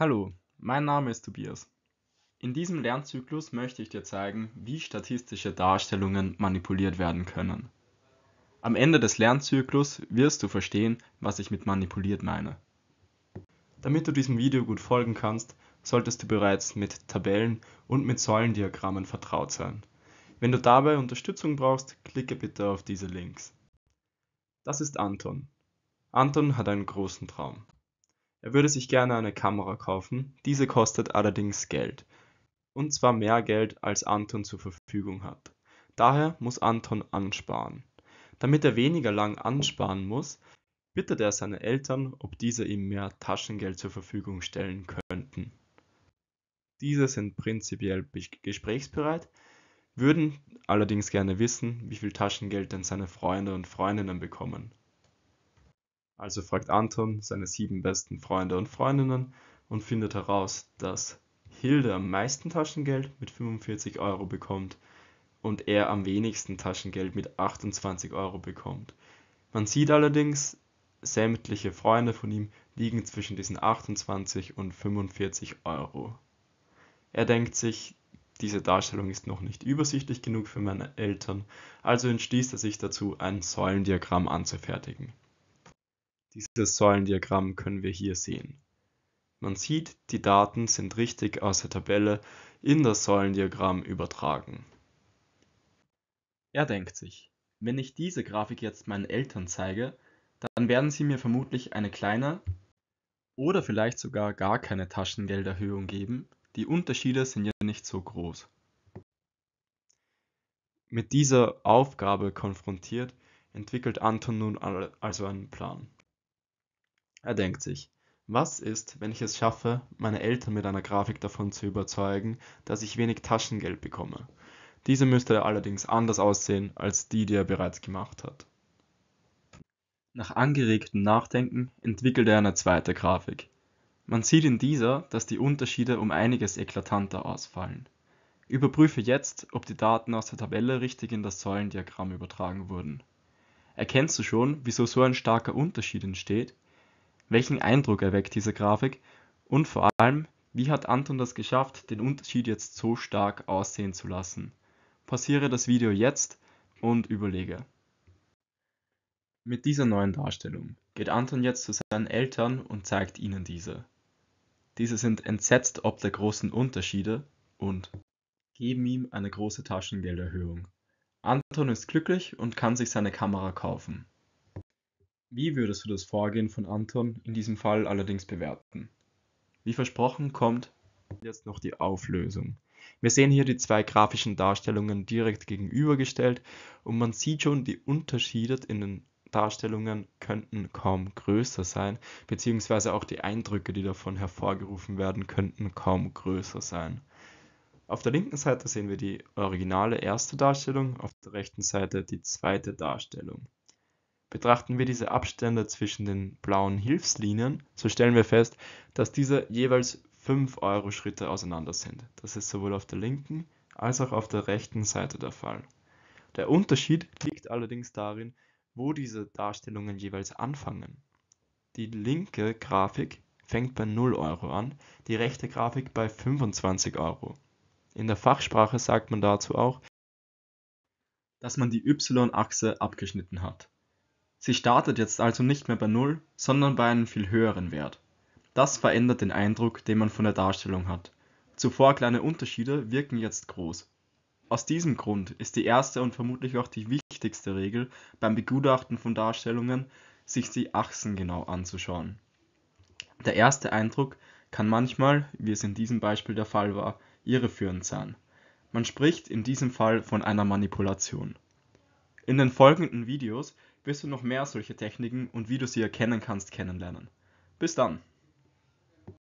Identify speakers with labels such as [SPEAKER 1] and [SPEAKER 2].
[SPEAKER 1] Hallo, mein Name ist Tobias. In diesem Lernzyklus möchte ich dir zeigen, wie statistische Darstellungen manipuliert werden können. Am Ende des Lernzyklus wirst du verstehen, was ich mit manipuliert meine. Damit du diesem Video gut folgen kannst, solltest du bereits mit Tabellen und mit Säulendiagrammen vertraut sein. Wenn du dabei Unterstützung brauchst, klicke bitte auf diese Links. Das ist Anton. Anton hat einen großen Traum. Er würde sich gerne eine Kamera kaufen, diese kostet allerdings Geld. Und zwar mehr Geld, als Anton zur Verfügung hat. Daher muss Anton ansparen. Damit er weniger lang ansparen muss, bittet er seine Eltern, ob diese ihm mehr Taschengeld zur Verfügung stellen könnten. Diese sind prinzipiell gesprächsbereit, würden allerdings gerne wissen, wie viel Taschengeld denn seine Freunde und Freundinnen bekommen. Also fragt Anton seine sieben besten Freunde und Freundinnen und findet heraus, dass Hilde am meisten Taschengeld mit 45 Euro bekommt und er am wenigsten Taschengeld mit 28 Euro bekommt. Man sieht allerdings, sämtliche Freunde von ihm liegen zwischen diesen 28 und 45 Euro. Er denkt sich, diese Darstellung ist noch nicht übersichtlich genug für meine Eltern, also entschließt er sich dazu, ein Säulendiagramm anzufertigen. Dieses Säulendiagramm können wir hier sehen. Man sieht, die Daten sind richtig aus der Tabelle in das Säulendiagramm übertragen. Er denkt sich, wenn ich diese Grafik jetzt meinen Eltern zeige, dann werden sie mir vermutlich eine kleine oder vielleicht sogar gar keine Taschengelderhöhung geben. Die Unterschiede sind ja nicht so groß. Mit dieser Aufgabe konfrontiert, entwickelt Anton nun also einen Plan. Er denkt sich, was ist, wenn ich es schaffe, meine Eltern mit einer Grafik davon zu überzeugen, dass ich wenig Taschengeld bekomme? Diese müsste allerdings anders aussehen als die, die er bereits gemacht hat. Nach angeregtem Nachdenken entwickelt er eine zweite Grafik. Man sieht in dieser, dass die Unterschiede um einiges eklatanter ausfallen. Überprüfe jetzt, ob die Daten aus der Tabelle richtig in das Säulendiagramm übertragen wurden. Erkennst du schon, wieso so ein starker Unterschied entsteht? Welchen Eindruck erweckt diese Grafik? Und vor allem, wie hat Anton das geschafft, den Unterschied jetzt so stark aussehen zu lassen? Pausiere das Video jetzt und überlege. Mit dieser neuen Darstellung geht Anton jetzt zu seinen Eltern und zeigt ihnen diese. Diese sind entsetzt ob der großen Unterschiede und geben ihm eine große Taschengelderhöhung. Anton ist glücklich und kann sich seine Kamera kaufen. Wie würdest du das Vorgehen von Anton in diesem Fall allerdings bewerten? Wie versprochen kommt jetzt noch die Auflösung. Wir sehen hier die zwei grafischen Darstellungen direkt gegenübergestellt und man sieht schon, die Unterschiede in den Darstellungen könnten kaum größer sein, beziehungsweise auch die Eindrücke, die davon hervorgerufen werden, könnten kaum größer sein. Auf der linken Seite sehen wir die originale erste Darstellung, auf der rechten Seite die zweite Darstellung. Betrachten wir diese Abstände zwischen den blauen Hilfslinien, so stellen wir fest, dass diese jeweils 5 Euro Schritte auseinander sind. Das ist sowohl auf der linken als auch auf der rechten Seite der Fall. Der Unterschied liegt allerdings darin, wo diese Darstellungen jeweils anfangen. Die linke Grafik fängt bei 0 Euro an, die rechte Grafik bei 25 Euro. In der Fachsprache sagt man dazu auch, dass man die y-Achse abgeschnitten hat. Sie startet jetzt also nicht mehr bei Null, sondern bei einem viel höheren Wert. Das verändert den Eindruck, den man von der Darstellung hat. Zuvor kleine Unterschiede wirken jetzt groß. Aus diesem Grund ist die erste und vermutlich auch die wichtigste Regel beim Begutachten von Darstellungen, sich die Achsen genau anzuschauen. Der erste Eindruck kann manchmal, wie es in diesem Beispiel der Fall war, irreführend sein. Man spricht in diesem Fall von einer Manipulation. In den folgenden Videos wirst du noch mehr solche Techniken und wie du sie erkennen kannst kennenlernen. Bis dann!